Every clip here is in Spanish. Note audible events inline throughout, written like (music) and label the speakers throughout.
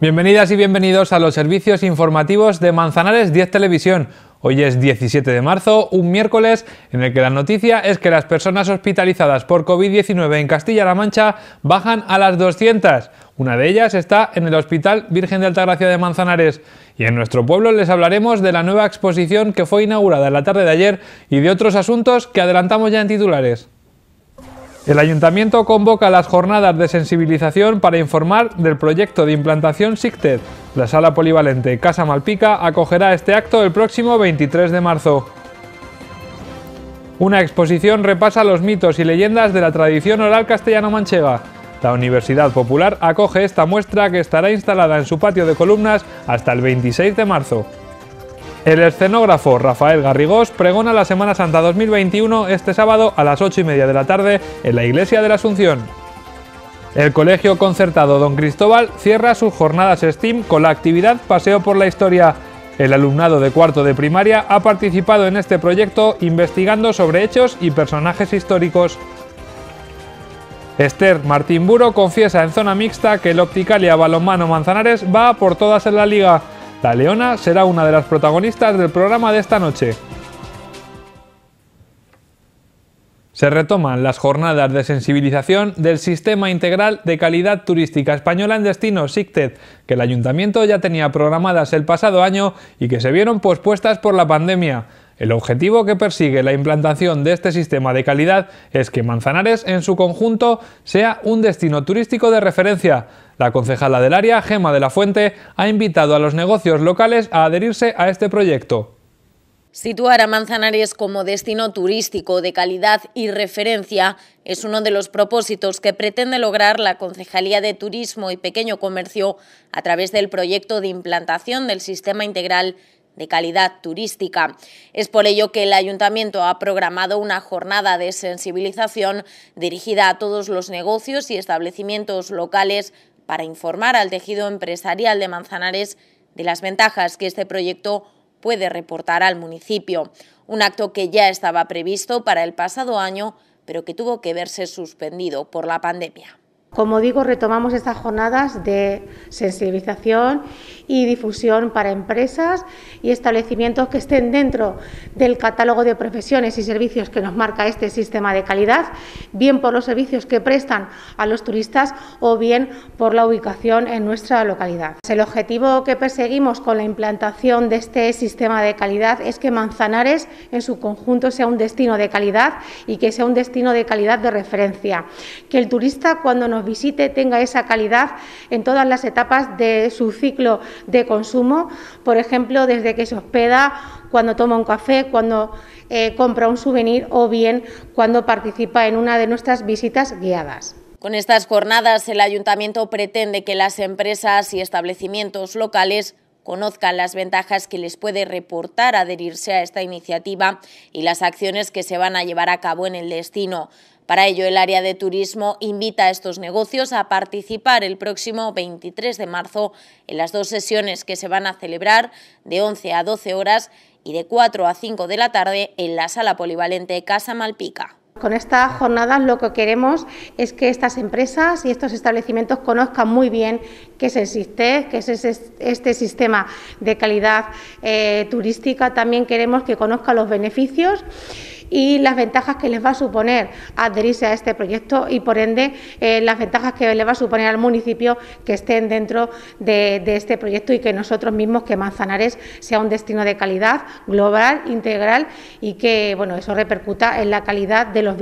Speaker 1: Bienvenidas y bienvenidos a los servicios informativos de Manzanares 10 Televisión. Hoy es 17 de marzo, un miércoles en el que la noticia es que las personas hospitalizadas por COVID-19 en Castilla-La Mancha bajan a las 200. Una de ellas está en el Hospital Virgen de Altagracia de Manzanares. Y en nuestro pueblo les hablaremos de la nueva exposición que fue inaugurada en la tarde de ayer y de otros asuntos que adelantamos ya en titulares. El ayuntamiento convoca las jornadas de sensibilización para informar del proyecto de implantación SICTED. La sala polivalente Casa Malpica acogerá este acto el próximo 23 de marzo. Una exposición repasa los mitos y leyendas de la tradición oral castellano-manchega. La Universidad Popular acoge esta muestra que estará instalada en su patio de columnas hasta el 26 de marzo. El escenógrafo Rafael Garrigós pregona la Semana Santa 2021 este sábado a las 8 y media de la tarde en la Iglesia de la Asunción. El Colegio Concertado Don Cristóbal cierra sus jornadas STEAM con la actividad Paseo por la Historia. El alumnado de cuarto de primaria ha participado en este proyecto investigando sobre hechos y personajes históricos. Esther Martín Buro confiesa en zona mixta que el Opticalia Balonmano Manzanares va por todas en la liga. La leona será una de las protagonistas del programa de esta noche. Se retoman las jornadas de sensibilización del Sistema Integral de Calidad Turística Española en Destino, SICTED, que el Ayuntamiento ya tenía programadas el pasado año y que se vieron pospuestas por la pandemia. El objetivo que persigue la implantación de este sistema de calidad es que Manzanares en su conjunto sea un destino turístico de referencia. La concejala del área, Gema de la Fuente, ha invitado a los negocios locales a adherirse a este proyecto.
Speaker 2: Situar a Manzanares como destino turístico de calidad y referencia es uno de los propósitos que pretende lograr la Concejalía de Turismo y Pequeño Comercio a través del proyecto de implantación del Sistema Integral de calidad turística. Es por ello que el ayuntamiento ha programado una jornada de sensibilización dirigida a todos los negocios y establecimientos locales para informar al tejido empresarial de Manzanares de las ventajas que este proyecto puede reportar al municipio, un acto que ya estaba previsto para el pasado año, pero que tuvo que verse
Speaker 3: suspendido por la pandemia. Como digo, retomamos estas jornadas de sensibilización y difusión para empresas y establecimientos que estén dentro del catálogo de profesiones y servicios que nos marca este sistema de calidad, bien por los servicios que prestan a los turistas o bien por la ubicación en nuestra localidad. El objetivo que perseguimos con la implantación de este sistema de calidad es que Manzanares en su conjunto sea un destino de calidad y que sea un destino de calidad de referencia, que el turista cuando nos visite tenga esa calidad en todas las etapas de su ciclo de consumo, por ejemplo, desde que se hospeda, cuando toma un café, cuando eh, compra un souvenir o bien cuando participa en una de nuestras visitas guiadas.
Speaker 2: Con estas jornadas, el ayuntamiento pretende que las empresas y establecimientos locales conozcan las ventajas que les puede reportar adherirse a esta iniciativa y las acciones que se van a llevar a cabo en el destino. Para ello, el área de turismo invita a estos negocios a participar el próximo 23 de marzo en las dos sesiones que se van a celebrar de 11 a 12 horas y de 4 a 5 de la tarde en la sala polivalente Casa Malpica.
Speaker 3: Con estas jornadas lo que queremos es que estas empresas y estos establecimientos conozcan muy bien qué el existe, qué es este sistema de calidad eh, turística. También queremos que conozcan los beneficios y las ventajas que les va a suponer adherirse a este proyecto y, por ende, eh, las ventajas que le va a suponer al municipio que estén dentro de, este proyecto y que nosotros mismos, que Manzanares sea un destino de calidad, global, integral y que bueno, eso repercuta en la calidad de los,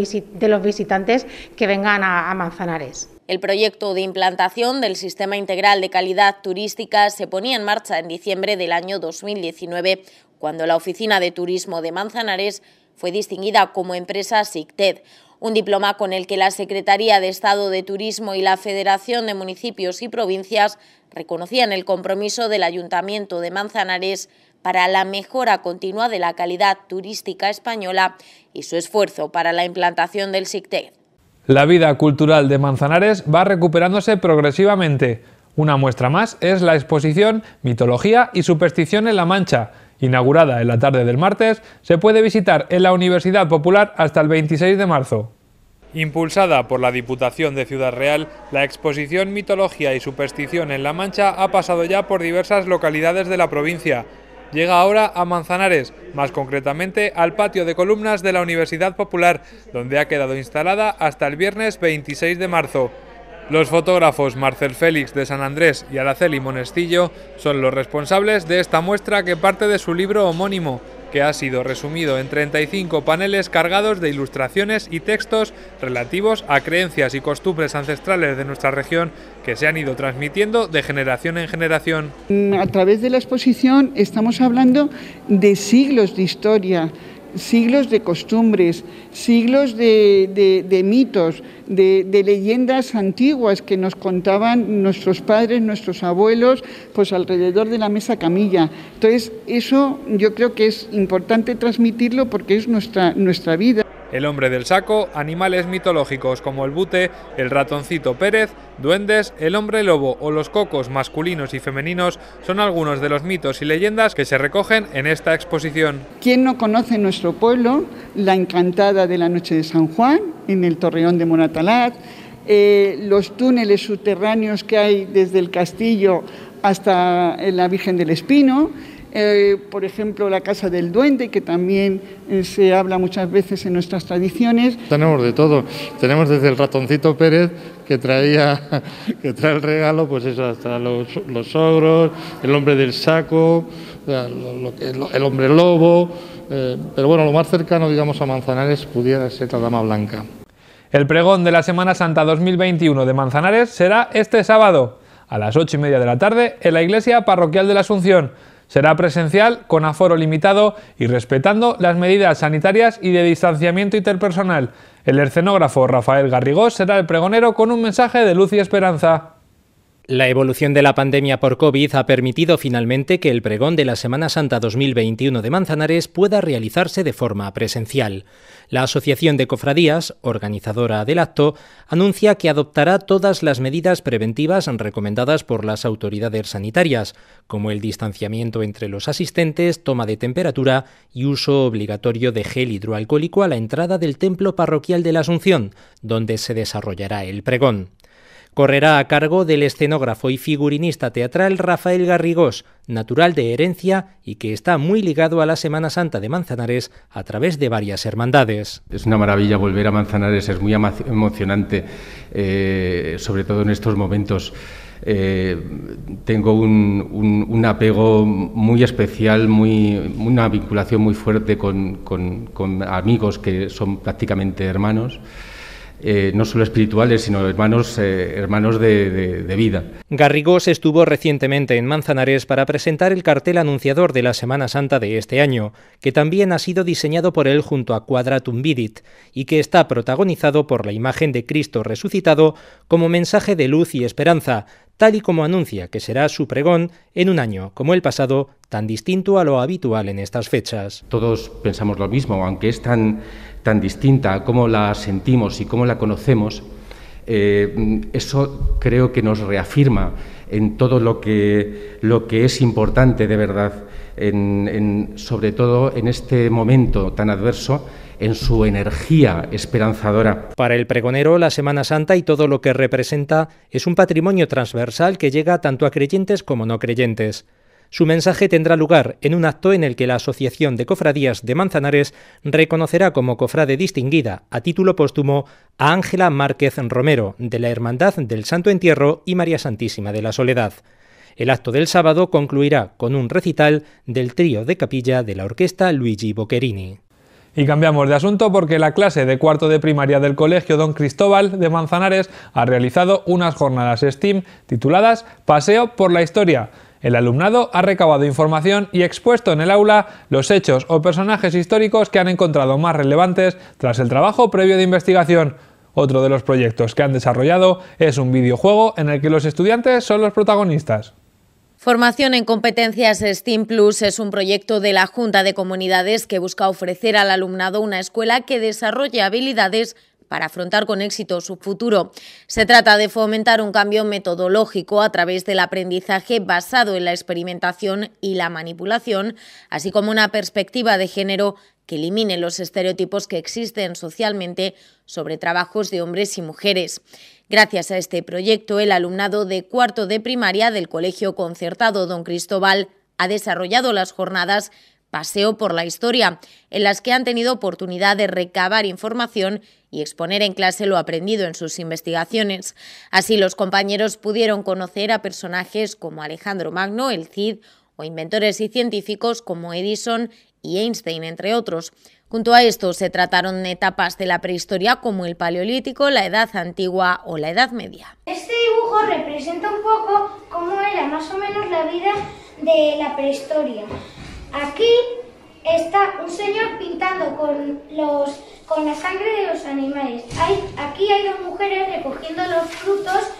Speaker 3: visitantes que vengan a Manzanares.
Speaker 2: El proyecto de implantación del Sistema Integral de Calidad Turística se ponía en marcha en diciembre del año 2019, cuando la Oficina de Turismo de Manzanares fue distinguida como empresa SICTED un diploma con el que la Secretaría de Estado de Turismo y la Federación de Municipios y Provincias reconocían el compromiso del Ayuntamiento de Manzanares para la mejora continua de la calidad turística española y su esfuerzo para la implantación del SICTED.
Speaker 1: La vida cultural de Manzanares va recuperándose progresivamente. Una muestra más es la exposición Mitología y Superstición en la Mancha, Inaugurada en la tarde del martes, se puede visitar en la Universidad Popular hasta el 26 de marzo. Impulsada por la Diputación de Ciudad Real, la exposición Mitología y Superstición en La Mancha ha pasado ya por diversas localidades de la provincia. Llega ahora a Manzanares, más concretamente al patio de columnas de la Universidad Popular, donde ha quedado instalada hasta el viernes 26 de marzo. Los fotógrafos Marcel Félix de San Andrés y Araceli Monestillo son los responsables de esta muestra que parte de su libro homónimo, que ha sido resumido en 35 paneles cargados de ilustraciones y textos relativos a creencias y costumbres ancestrales de nuestra región que se han ido transmitiendo de generación en generación.
Speaker 4: Mm, a través de la exposición estamos hablando de siglos de historia siglos de costumbres, siglos de, mitos, de, de, leyendas antiguas que nos contaban nuestros padres, nuestros abuelos, pues alrededor de la mesa camilla. Entonces, eso yo creo que es importante transmitirlo porque es nuestra,
Speaker 1: nuestra vida el hombre del saco, animales mitológicos como el bute, el ratoncito Pérez, duendes, el hombre lobo o los cocos masculinos y femeninos son algunos de los mitos y leyendas que se recogen en esta exposición.
Speaker 4: ¿Quién no conoce nuestro pueblo? La encantada de la noche de San Juan, en el Torreón de Monatalat, eh, los túneles subterráneos que hay desde el castillo hasta la Virgen del Espino, eh, por ejemplo, la casa del duende, que también eh, se habla muchas veces en nuestras tradiciones.
Speaker 1: Tenemos de todo. Tenemos desde el
Speaker 5: ratoncito Pérez, que traía (laughs) que trae el regalo, pues eso, hasta los, los
Speaker 1: ogros, el hombre del saco, el hombre lobo. Eh, pero bueno, lo más cercano, digamos, a Manzanares pudiera ser la Dama Blanca. El pregón de la Semana Santa 2021 de Manzanares será este sábado, a las ocho y media de la tarde, en la iglesia parroquial de la Asunción. Será presencial, con aforo limitado y respetando las medidas sanitarias y de distanciamiento interpersonal. El escenógrafo Rafael Garrigós será el pregonero con un mensaje de luz y esperanza. La evolución de la pandemia por
Speaker 5: COVID ha permitido finalmente que el pregón de la Semana Santa 2021 de Manzanares pueda realizarse de forma presencial. La Asociación de Cofradías, organizadora del acto, anuncia que adoptará todas las medidas preventivas recomendadas por las autoridades sanitarias, como el distanciamiento entre los asistentes, toma de temperatura y uso obligatorio de gel hidroalcohólico a la entrada del templo parroquial de la Asunción, donde se desarrollará el pregón correrá a cargo del escenógrafo y figurinista teatral Rafael Garrigós, natural de Herencia y que está muy ligado a la Semana Santa de Manzanares a través de varias hermandades. Es una maravilla volver a Manzanares, es muy emocionante, eh, sobre todo en estos momentos. Eh, tengo un, apego muy especial, una vinculación muy fuerte con, con amigos que son prácticamente hermanos. Eh, no solo espirituales, sino hermanos, eh, hermanos de, vida. Garrigós estuvo recientemente en Manzanares para presentar el cartel anunciador de la Semana Santa de este año, que también ha sido diseñado por él junto a Quadratum Vidit y que está protagonizado por la imagen de Cristo resucitado como mensaje de luz y esperanza, tal y como anuncia que será su pregón en un año como el pasado, tan distinto a lo habitual en estas fechas. Todos pensamos lo mismo, aunque es tan tan distinta a cómo la sentimos y cómo la conocemos, eh, eso creo que nos reafirma en todo lo que, lo que es importante de verdad, sobre todo en este momento tan adverso en su energía esperanzadora. Para el pregonero, la Semana Santa y todo lo que representa es un patrimonio transversal que llega tanto a creyentes como no creyentes. Su mensaje tendrá lugar en un acto en el que la Asociación de Cofradías de Manzanares reconocerá como cofrade distinguida a título póstumo a Ángela Márquez Romero, de la Hermandad del Santo Entierro y María Santísima de la Soledad. El acto del
Speaker 1: sábado concluirá con un recital del trío de capilla de la orquesta Luigi Boccherini. Y cambiamos de asunto porque la clase de cuarto de primaria del Colegio Don Cristóbal de Manzanares ha realizado unas jornadas STEAM tituladas Paseo por la Historia. El alumnado ha recabado información y expuesto en el aula los hechos o personajes históricos que han encontrado más relevantes tras el trabajo previo de investigación. Otro de los proyectos que han desarrollado es un videojuego en el que los estudiantes son los protagonistas.
Speaker 2: Formación en competencias STEAM Plus es un proyecto de la Junta de Comunidades que busca ofrecer al alumnado una escuela que desarrolle habilidades para afrontar con éxito su futuro. Se trata de fomentar un cambio metodológico a través del aprendizaje basado en la experimentación y la manipulación, así como una perspectiva de género que elimine los estereotipos que existen socialmente sobre trabajos de hombres y mujeres. Gracias a este proyecto, el alumnado de cuarto de primaria del Colegio Concertado Don Cristóbal ha desarrollado las jornadas Paseo por la Historia, en las que han tenido oportunidad de recabar información y exponer en clase lo aprendido en sus investigaciones. Así los compañeros pudieron conocer a personajes como Alejandro Magno, el Cid, o inventores y científicos como Edison y Einstein, entre otros. Junto a esto se trataron etapas de la prehistoria como el Paleolítico, la Edad Antigua o la Edad Media.
Speaker 4: Este dibujo representa un poco cómo era más o menos la vida de la prehistoria. Aquí Está un señor pintando con, los, con la sangre de los animales. aquí hay dos mujeres recogiendo los frutos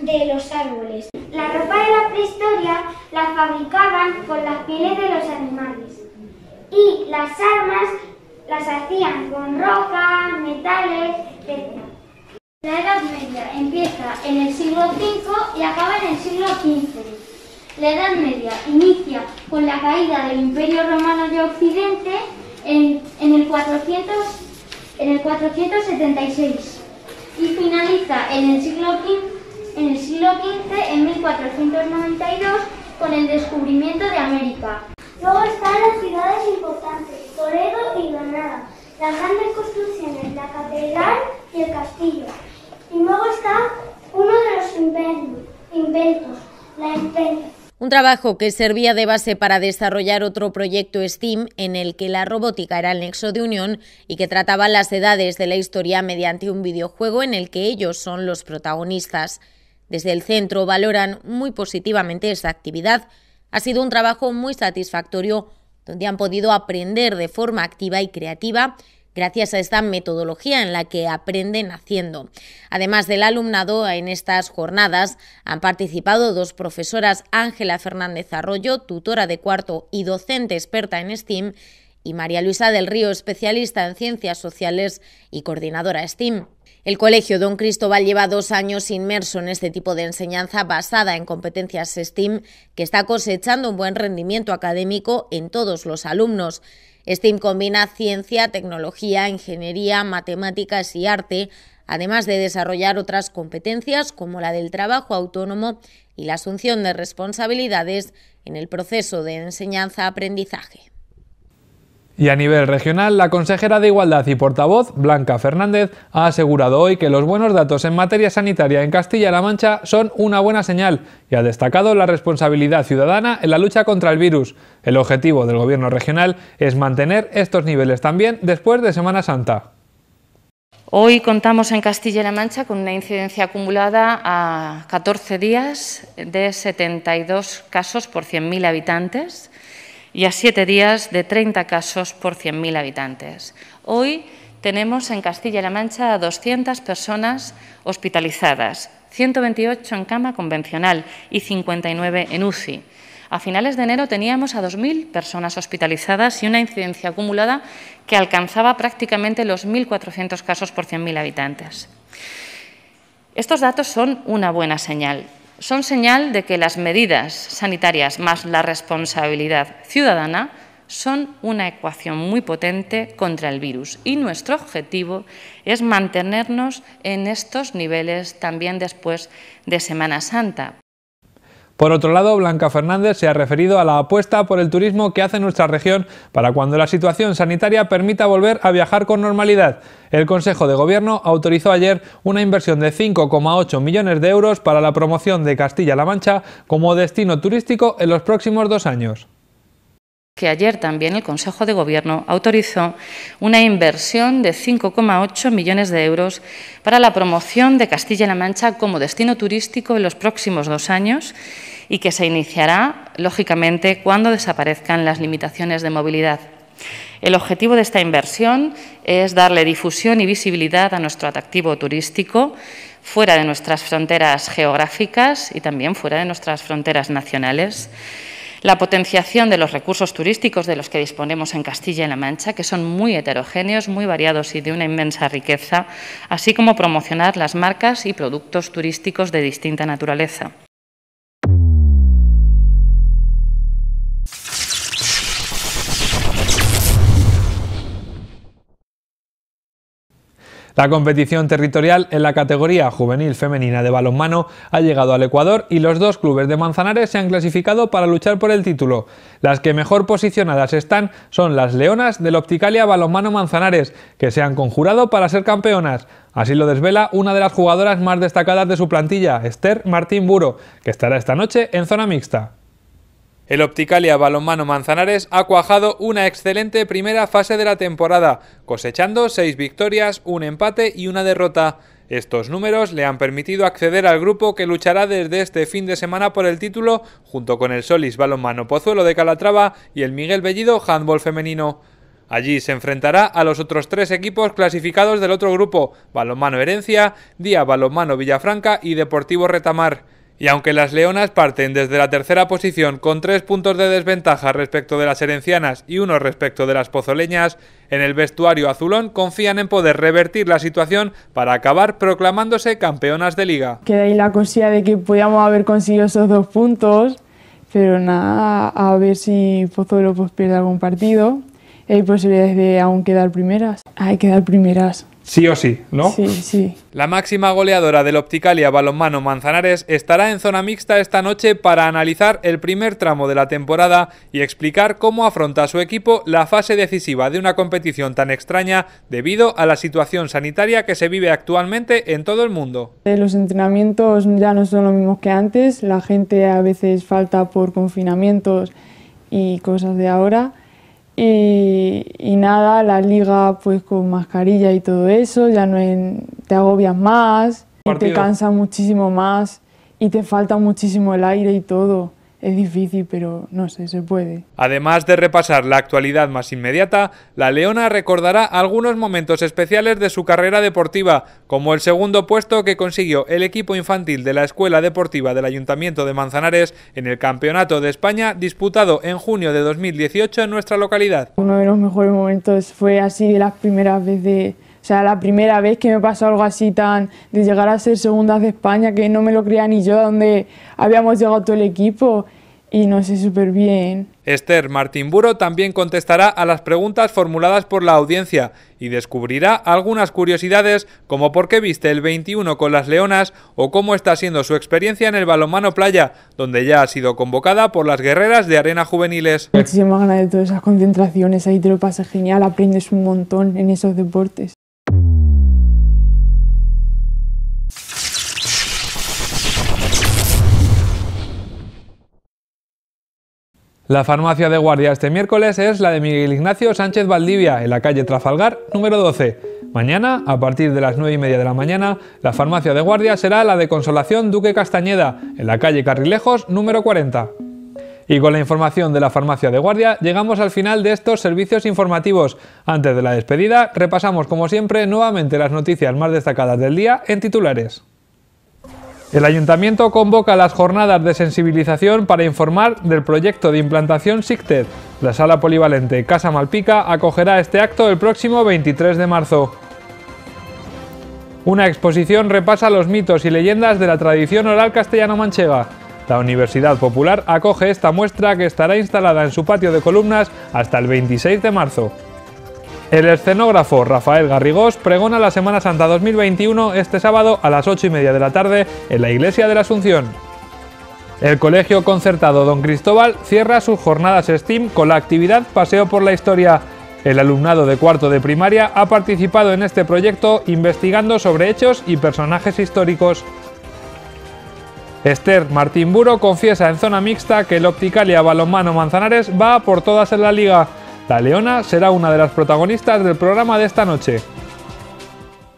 Speaker 4: de los árboles. La ropa de la prehistoria la fabricaban con las pieles de los
Speaker 2: animales
Speaker 4: y las armas las hacían con roca, metales, etc. La Edad Media empieza en el siglo V y acaba en el siglo XV. La Edad Media inicia con la caída del Imperio Romano de Occidente en, el, 400, en el 476 y finaliza en el siglo XV, en, el siglo en 1492 con el descubrimiento de América. Luego están las ciudades importantes, Toledo y Granada, las grandes construcciones, la catedral y el castillo. Y luego está uno de los inventos, la imprenta
Speaker 2: un trabajo que servía de base para desarrollar otro proyecto STEAM en el que la robótica era el nexo de unión y que trataba las edades de la historia mediante un videojuego en el que ellos son los protagonistas. Desde el centro valoran muy positivamente esta actividad. Ha sido un trabajo muy satisfactorio donde han podido aprender de forma activa y creativa gracias a esta metodología en la que aprenden haciendo. Además del alumnado, en estas jornadas han participado dos profesoras, Ángela Fernández Arroyo, tutora de cuarto y docente experta en STEAM, y María Luisa del Río, especialista en ciencias sociales y coordinadora STEAM. El Colegio Don Cristóbal lleva dos años inmerso en este tipo de enseñanza basada en competencias STEAM que está cosechando un buen rendimiento académico en todos los alumnos este combina ciencia, tecnología, ingeniería, matemáticas y arte, además de desarrollar otras competencias como la del trabajo autónomo y la asunción de responsabilidades en el proceso de enseñanza-aprendizaje.
Speaker 1: Y a nivel regional, la consejera de Igualdad y portavoz, Blanca Fernández, ha asegurado hoy que los buenos datos en materia sanitaria en Castilla-La Mancha son una buena señal y ha destacado la responsabilidad ciudadana en la lucha contra el virus. El objetivo del gobierno regional es mantener estos niveles también después de Semana Santa.
Speaker 6: Hoy contamos en Castilla-La Mancha con una incidencia acumulada a 14 días de 72 casos por 100.000 habitantes y a siete días de 30 casos por 100.000 habitantes. Hoy tenemos en Castilla-La Mancha a 200 personas hospitalizadas, 128 en cama convencional y 59 en UCI. A finales de enero teníamos a 2.000 personas hospitalizadas y una incidencia acumulada que alcanzaba prácticamente los 1.400 casos por 100.000 habitantes. Estos datos son una buena señal, son señal de que las medidas sanitarias más la responsabilidad ciudadana son una ecuación muy potente contra el virus y nuestro objetivo es mantenernos en estos niveles también después de Semana Santa.
Speaker 1: Por otro lado, Blanca Fernández se ha referido a la apuesta por el turismo que hace nuestra región para cuando la situación sanitaria permita volver a viajar con normalidad. El Consejo de Gobierno autorizó ayer una inversión de 5,8 millones de euros para la promoción de Castilla-La Mancha como destino turístico en los próximos dos años
Speaker 6: que ayer también el Consejo de Gobierno autorizó una inversión de 5,8 millones de euros para la promoción de Castilla-La Mancha como destino turístico en los próximos dos años y que se iniciará, lógicamente, cuando desaparezcan las limitaciones de movilidad. El objetivo de esta inversión es darle difusión y visibilidad a nuestro atractivo turístico fuera de nuestras fronteras geográficas y también fuera de nuestras fronteras nacionales la potenciación de los recursos turísticos de los que disponemos en Castilla y La Mancha, que son muy heterogéneos, muy variados y de una inmensa riqueza, así como promocionar las marcas y productos turísticos de distinta naturaleza.
Speaker 1: La competición territorial en la categoría juvenil femenina de balonmano ha llegado al Ecuador y los dos clubes de Manzanares se han clasificado para luchar por el título. Las que mejor posicionadas están son las leonas del Opticalia Balonmano Manzanares, que se han conjurado para ser campeonas. Así lo desvela una de las jugadoras más destacadas de su plantilla, Esther Martín Buro, que estará esta noche en zona mixta. El Opticalia Balonmano Manzanares ha cuajado una excelente primera fase de la temporada, cosechando seis victorias, un empate y una derrota. Estos números le han permitido acceder al grupo que luchará desde este fin de semana por el título, junto con el Solis Balonmano Pozuelo de Calatrava y el Miguel Bellido Handball Femenino. Allí se enfrentará a los otros tres equipos clasificados del otro grupo, Balonmano Herencia, Día Balonmano Villafranca y Deportivo Retamar. Y aunque las leonas parten desde la tercera posición con tres puntos de desventaja respecto de las herencianas y uno respecto de las pozoleñas, en el vestuario azulón confían en poder revertir la situación para acabar proclamándose campeonas de liga.
Speaker 4: Queda ahí la cosilla de que podíamos haber conseguido esos dos puntos, pero nada, a ver si Pozuelo pues, pierde algún partido. Hay posibilidades de aún quedar primeras. Hay que quedar primeras
Speaker 1: sí o sí, ¿no? Sí, sí. La máxima goleadora del Opticalia Balonmano Manzanares estará en zona mixta esta noche para analizar el primer tramo de la temporada y explicar cómo afronta su equipo la fase decisiva de una competición tan extraña debido a la situación sanitaria que se vive actualmente en todo el mundo.
Speaker 4: Eh, los entrenamientos ya no son los mismos que antes, la gente a veces falta por confinamientos y cosas de ahora. Y, y nada, la liga pues con mascarilla y todo eso, ya no te agobias más, te cansa muchísimo más y te falta muchísimo el aire y todo es difícil, pero no sé, se puede.
Speaker 1: Además de repasar la actualidad más inmediata, la Leona recordará algunos momentos especiales de su carrera deportiva, como el segundo puesto que consiguió el equipo infantil de la Escuela Deportiva del Ayuntamiento de Manzanares en el Campeonato de España disputado en junio de 2018 en nuestra localidad.
Speaker 4: Uno de los mejores momentos fue así de las primeras veces o sea, la primera vez que me pasó algo así tan de llegar a ser segundas de España, que no me lo creía ni yo, donde habíamos llegado todo el equipo y no sé súper bien.
Speaker 1: Esther Martín Buro también contestará a las preguntas formuladas por la audiencia y descubrirá algunas curiosidades como por qué viste el 21 con las Leonas o cómo está siendo su experiencia en el balonmano playa, donde ya ha sido convocada por las guerreras de arena juveniles. Muchísimas
Speaker 4: ganas de todas esas concentraciones, ahí te lo pasas genial, aprendes un montón en esos deportes.
Speaker 1: La farmacia de guardia este miércoles es la de Miguel Ignacio Sánchez Valdivia, en la calle Trafalgar, número 12. Mañana, a partir de las 9 y media de la mañana, la farmacia de guardia será la de Consolación Duque Castañeda, en la calle Carrilejos, número 40. Y con la información de la farmacia de guardia llegamos al final de estos servicios informativos. Antes de la despedida, repasamos como siempre nuevamente las noticias más destacadas del día en titulares. El ayuntamiento convoca las jornadas de sensibilización para informar del proyecto de implantación SICTED. La sala polivalente Casa Malpica acogerá este acto el próximo 23 de marzo. Una exposición repasa los mitos y leyendas de la tradición oral castellano-manchega. La Universidad Popular acoge esta muestra que estará instalada en su patio de columnas hasta el 26 de marzo. El escenógrafo Rafael Garrigós pregona la Semana Santa 2021 este sábado a las 8 y media de la tarde en la Iglesia de la Asunción. El Colegio Concertado Don Cristóbal cierra sus jornadas STEAM con la actividad Paseo por la Historia. El alumnado de cuarto de primaria ha participado en este proyecto investigando sobre hechos y personajes históricos. Esther Martín Buro confiesa en zona mixta que el Opticalia Balonmano Manzanares va por todas en la liga. La leona será una de las protagonistas del programa de esta noche.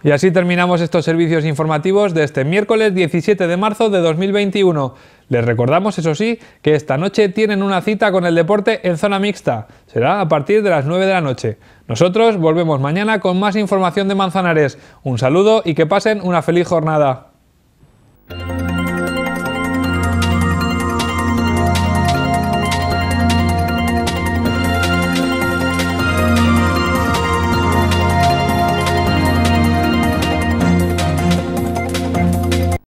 Speaker 1: Y así terminamos estos servicios informativos de este miércoles 17 de marzo de 2021. Les recordamos, eso sí, que esta noche tienen una cita con el deporte en zona mixta. Será a partir de las 9 de la noche. Nosotros volvemos mañana con más información de Manzanares. Un saludo y que pasen una feliz jornada.